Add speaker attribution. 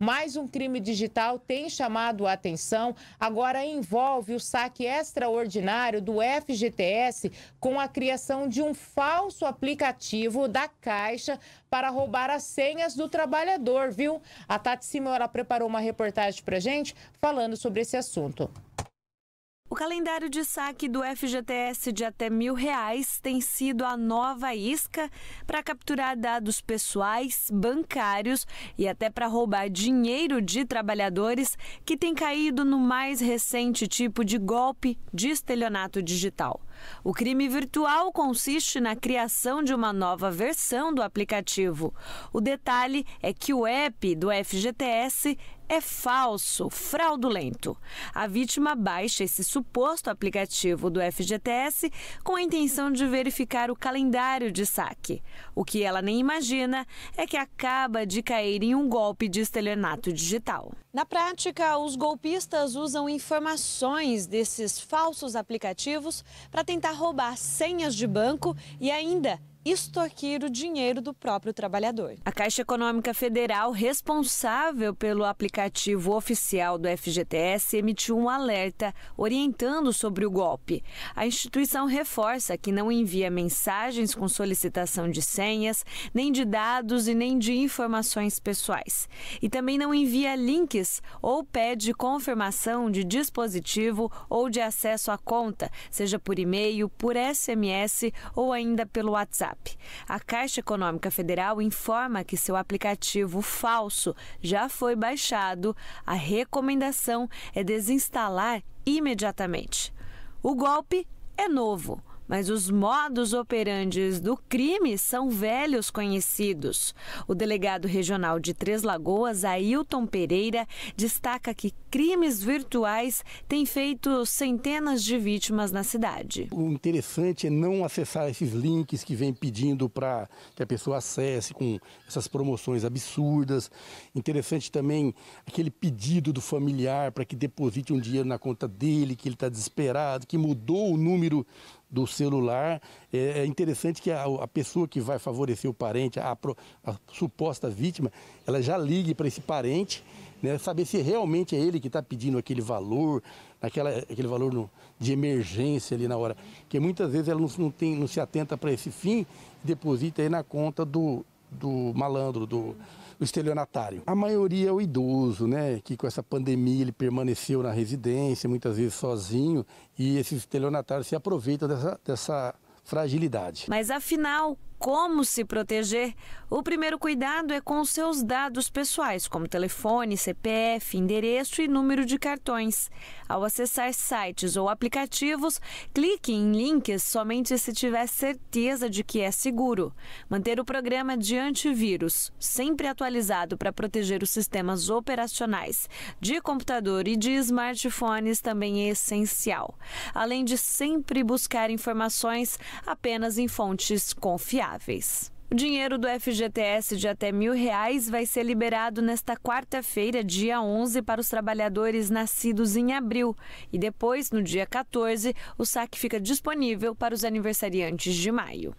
Speaker 1: Mais um crime digital tem chamado a atenção. Agora envolve o saque extraordinário do FGTS com a criação de um falso aplicativo da Caixa para roubar as senhas do trabalhador, viu? A Tati Simão, preparou uma reportagem para gente falando sobre esse assunto calendário de saque do FGTS de até mil reais tem sido a nova isca para capturar dados pessoais, bancários e até para roubar dinheiro de trabalhadores que tem caído no mais recente tipo de golpe de estelionato digital. O crime virtual consiste na criação de uma nova versão do aplicativo. O detalhe é que o app do FGTS é falso, fraudulento. A vítima baixa esse suposto aplicativo do FGTS com a intenção de verificar o calendário de saque. O que ela nem imagina é que acaba de cair em um golpe de estelionato digital. Na prática, os golpistas usam informações desses falsos aplicativos para tentar roubar senhas de banco e ainda extorquir o dinheiro do próprio trabalhador. A Caixa Econômica Federal, responsável pelo aplicativo oficial do FGTS, emitiu um alerta orientando sobre o golpe. A instituição reforça que não envia mensagens com solicitação de senhas, nem de dados e nem de informações pessoais. E também não envia links ou pede confirmação de dispositivo ou de acesso à conta, seja por e-mail, por SMS ou ainda pelo WhatsApp. A Caixa Econômica Federal informa que seu aplicativo falso já foi baixado. A recomendação é desinstalar imediatamente. O golpe é novo. Mas os modos operantes do crime são velhos conhecidos. O delegado regional de Três Lagoas, Ailton Pereira, destaca que crimes virtuais têm feito centenas de vítimas na cidade.
Speaker 2: O interessante é não acessar esses links que vem pedindo para que a pessoa acesse com essas promoções absurdas. Interessante também aquele pedido do familiar para que deposite um dinheiro na conta dele, que ele está desesperado, que mudou o número do celular. É, é, interessante que a, a pessoa que vai favorecer o parente, a, a suposta vítima, ela já ligue para esse parente, né, saber se realmente é ele que está pedindo aquele valor, aquela, aquele valor no, de emergência ali na hora. Porque muitas vezes ela não, não, tem, não se atenta para esse fim e deposita aí na conta do do malandro, do, do estelionatário. A maioria é o idoso, né? Que com essa pandemia ele permaneceu na residência, muitas vezes sozinho, e esses estelionatários se aproveitam dessa, dessa fragilidade.
Speaker 1: Mas afinal, como se proteger, o primeiro cuidado é com os seus dados pessoais, como telefone, CPF, endereço e número de cartões. Ao acessar sites ou aplicativos, clique em links somente se tiver certeza de que é seguro. Manter o programa de antivírus sempre atualizado para proteger os sistemas operacionais de computador e de smartphones também é essencial. Além de sempre buscar informações apenas em fontes confiáveis variáveis. O dinheiro do FGTS de até mil reais vai ser liberado nesta quarta-feira, dia 11, para os trabalhadores nascidos em abril. E depois, no dia 14, o saque fica disponível para os aniversariantes de maio.